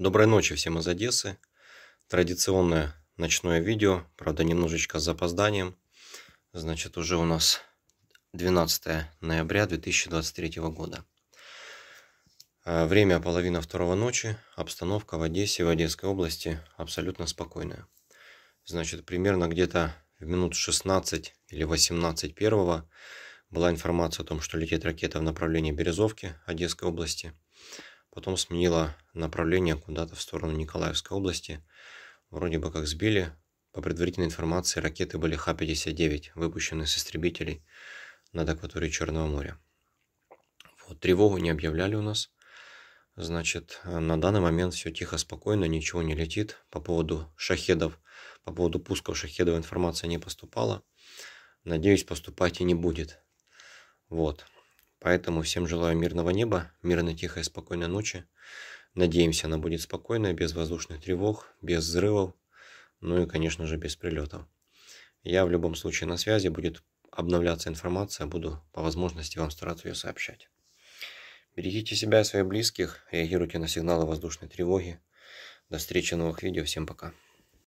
Доброй ночи всем из Одессы. Традиционное ночное видео, правда немножечко с запозданием. Значит, уже у нас 12 ноября 2023 года. Э, время половина второго ночи, обстановка в Одессе, в Одесской области абсолютно спокойная. Значит, примерно где-то в минут 16 или 18 первого была информация о том, что летит ракета в направлении Березовки Одесской области – потом сменила направление куда-то в сторону Николаевской области. Вроде бы как сбили. По предварительной информации, ракеты были Х-59, выпущенные с истребителей над акваторией Черного моря. Вот, тревогу не объявляли у нас. Значит, на данный момент все тихо, спокойно, ничего не летит. По поводу шахедов, по поводу пусков шахедов информация не поступала. Надеюсь, поступать и не будет. Вот. Поэтому всем желаю мирного неба, мирной, тихой, спокойной ночи. Надеемся, она будет спокойная, без воздушных тревог, без взрывов, ну и, конечно же, без прилетов. Я в любом случае на связи, будет обновляться информация, буду по возможности вам стараться ее сообщать. Берегите себя и своих близких, реагируйте на сигналы воздушной тревоги. До встречи в новых видео, всем пока.